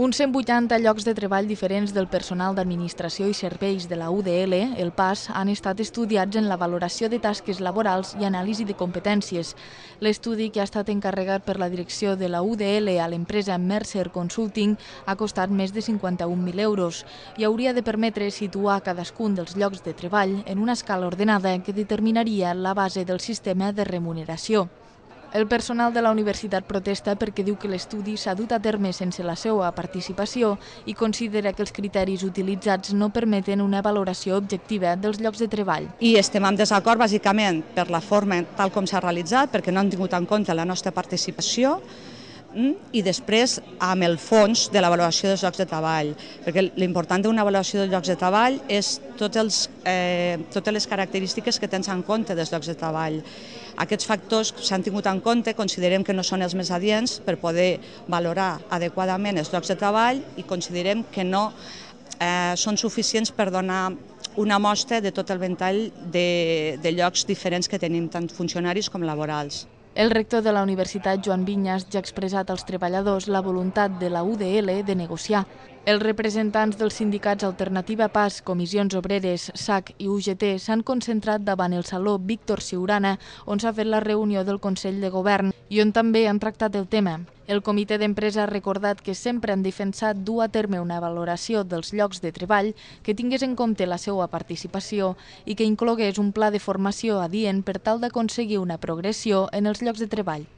Uns 180 llocs de treball diferents del personal d'administració i serveis de la UDL, el PAS, han estat estudiats en la valoració de tasques laborals i anàlisi de competències. L'estudi, que ha estat encarregat per la direcció de la UDL a l'empresa Mercer Consulting, ha costat més de 51.000 euros i hauria de permetre situar cadascun dels llocs de treball en una escala ordenada que determinaria la base del sistema de remuneració. El personal de la universitat protesta perquè diu que l'estudi s'ha dut a terme sense la seva participació i considera que els criteris utilitzats no permeten una valoració objectiva dels llocs de treball. I estem en desacord bàsicament per la forma tal com s'ha realitzat, perquè no han tingut en compte la nostra participació, Mm? i després amb el fons de l'avaluació dels llocs de treball, perquè l'important d'una avaluació dels llocs de treball és tots els, eh, totes les característiques que tens en compte dels llocs de treball. Aquests factors s'han tingut en compte, considerem que no són els més adients per poder valorar adequadament els llocs de treball i considerem que no eh, són suficients per donar una mostra de tot el ventall de, de llocs diferents que tenim, tant funcionaris com laborals. El rector de la Universitat, Joan Vinyas, ja ha expressat als treballadors la voluntat de la UDL de negociar. Els representants dels sindicats Alternativa Pas, Comissions Obreres, SAC i UGT s'han concentrat davant el Saló Víctor Siurana, on s'ha fet la reunió del Consell de Govern i on també han tractat el tema. El comitè d'empresa ha recordat que sempre han defensat dur a terme una valoració dels llocs de treball que tingués en compte la seva participació i que inclogués un pla de formació adient per tal d'aconseguir una progressió en els llocs de treball.